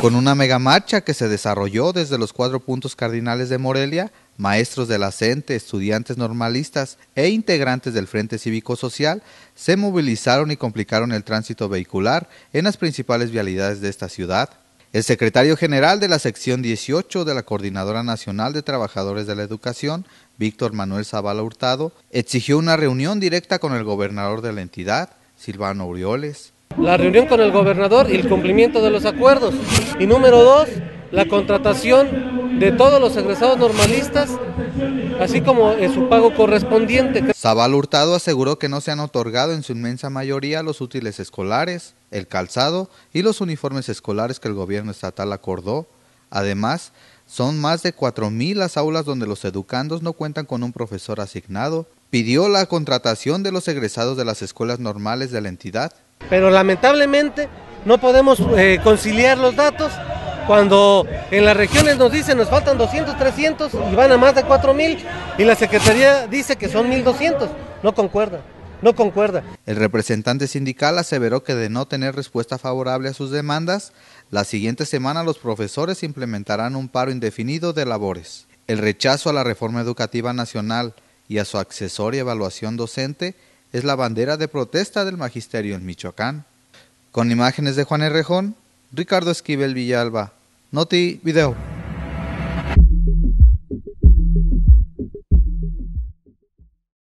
con una megamarcha que se desarrolló desde los cuatro puntos cardinales de Morelia, maestros de la CENTE, e, estudiantes normalistas e integrantes del Frente Cívico Social se movilizaron y complicaron el tránsito vehicular en las principales vialidades de esta ciudad. El secretario general de la sección 18 de la Coordinadora Nacional de Trabajadores de la Educación, Víctor Manuel Zavala Hurtado, exigió una reunión directa con el gobernador de la entidad, Silvano Urioles, la reunión con el gobernador y el cumplimiento de los acuerdos. Y número dos, la contratación de todos los egresados normalistas, así como su pago correspondiente. Zabal Hurtado aseguró que no se han otorgado en su inmensa mayoría los útiles escolares, el calzado y los uniformes escolares que el gobierno estatal acordó. Además, son más de 4.000 las aulas donde los educandos no cuentan con un profesor asignado pidió la contratación de los egresados de las escuelas normales de la entidad. Pero lamentablemente no podemos eh, conciliar los datos cuando en las regiones nos dicen nos faltan 200, 300 y van a más de 4000 y la Secretaría dice que son 1200. No concuerda, no concuerda. El representante sindical aseveró que de no tener respuesta favorable a sus demandas, la siguiente semana los profesores implementarán un paro indefinido de labores. El rechazo a la reforma educativa nacional y a su accesoria evaluación docente es la bandera de protesta del magisterio en Michoacán. Con imágenes de Juan Errejón, Ricardo Esquivel Villalba. Noti Video.